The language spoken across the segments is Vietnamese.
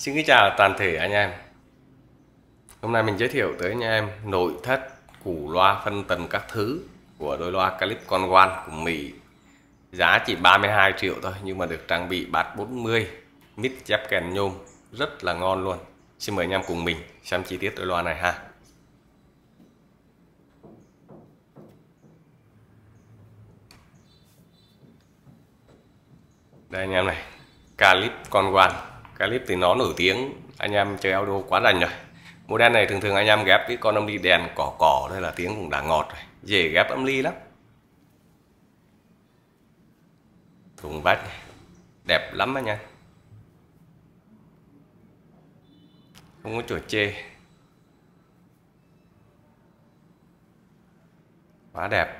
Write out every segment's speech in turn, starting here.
Xin kính chào toàn thể anh em Hôm nay mình giới thiệu tới anh em nội thất củ loa phân tầng các thứ của đôi loa Calip Con One của Mỹ Giá chỉ 32 triệu thôi nhưng mà được trang bị bát 40 mít chép kèn nhôm rất là ngon luôn Xin mời anh em cùng mình xem chi tiết đôi loa này ha Đây anh em này Calip Con One clip thì nó nổi tiếng anh em chơi audio quá rành rồi model này thường thường anh em ghép cái con âm ly đèn cỏ cỏ đây là tiếng cũng đã ngọt rồi dễ ghép âm ly lắm thùng vách đẹp lắm anh em không có chỗ chê quá đẹp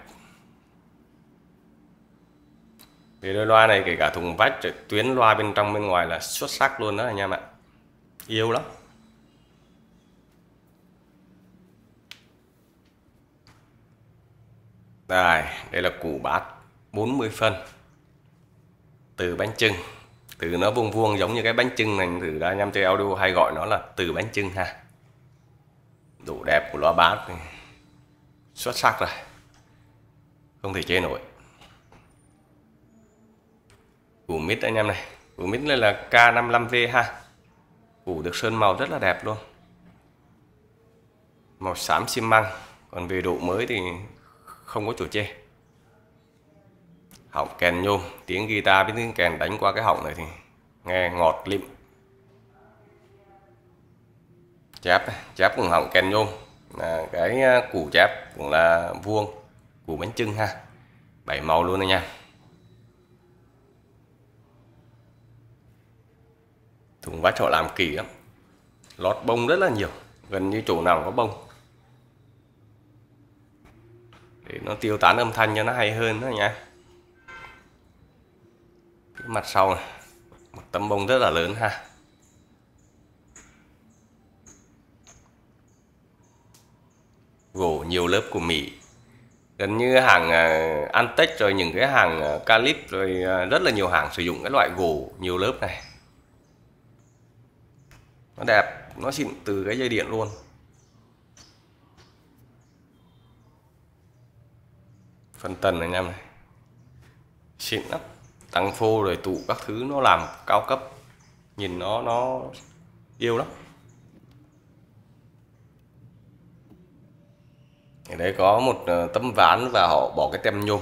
vì đôi loa này kể cả thùng vách tuyến loa bên trong bên ngoài là xuất sắc luôn đó anh em ạ yêu lắm Đây, đây là củ bát 40 phân từ bánh trưng từ nó vuông vuông giống như cái bánh trưng này thử ra anh em chơi audio hay gọi nó là từ bánh trưng ha đủ đẹp của loa bát xuất sắc rồi không thể chê nổi củ mít anh em này củ mít này là K55V ha củ được sơn màu rất là đẹp luôn màu xám xi măng còn về độ mới thì không có chỗ chê họng kèn nhôm tiếng guitar với tiếng kèn đánh qua cái họng này thì nghe ngọt lịm chép chép cùng họng kèn nhôm là cái à, củ chép cũng là vuông củ bánh trưng ha bảy màu luôn anh em Thùng bát họ làm kỳ lắm Lót bông rất là nhiều Gần như chỗ nào có bông Để nó tiêu tán âm thanh cho nó hay hơn đó nhá Cái mặt sau này Một tấm bông rất là lớn ha Gỗ nhiều lớp của Mỹ gần như hàng à, Antec rồi những cái hàng à, Calip rồi à, rất là nhiều hàng sử dụng cái loại gỗ nhiều lớp này nó đẹp nó xịn từ cái dây điện luôn phần tần anh em này xịn lắm tăng phô rồi tụ các thứ nó làm cao cấp nhìn nó nó yêu lắm ở đây có một ờ, tấm ván và họ bỏ cái tem nhôm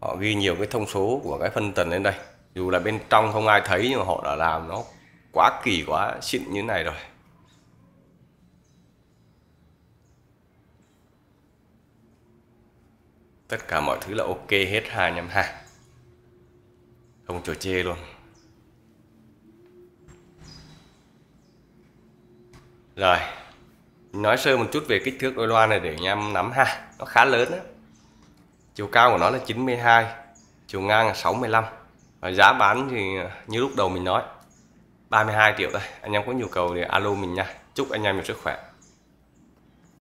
họ ghi nhiều cái thông số của cái phân tần lên đây dù là bên trong không ai thấy nhưng mà họ đã làm nó quá kỳ quá xịn như này rồi tất cả mọi thứ là ok hết hai nhầm hai không trò chê luôn rồi nói sơ một chút về kích thước đôi loa này để anh em nắm ha nó khá lớn đó. chiều cao của nó là 92 chiều ngang là 65 và giá bán thì như lúc đầu mình nói 32 triệu thôi anh em có nhu cầu thì alo mình nha chúc anh em nhiều sức khỏe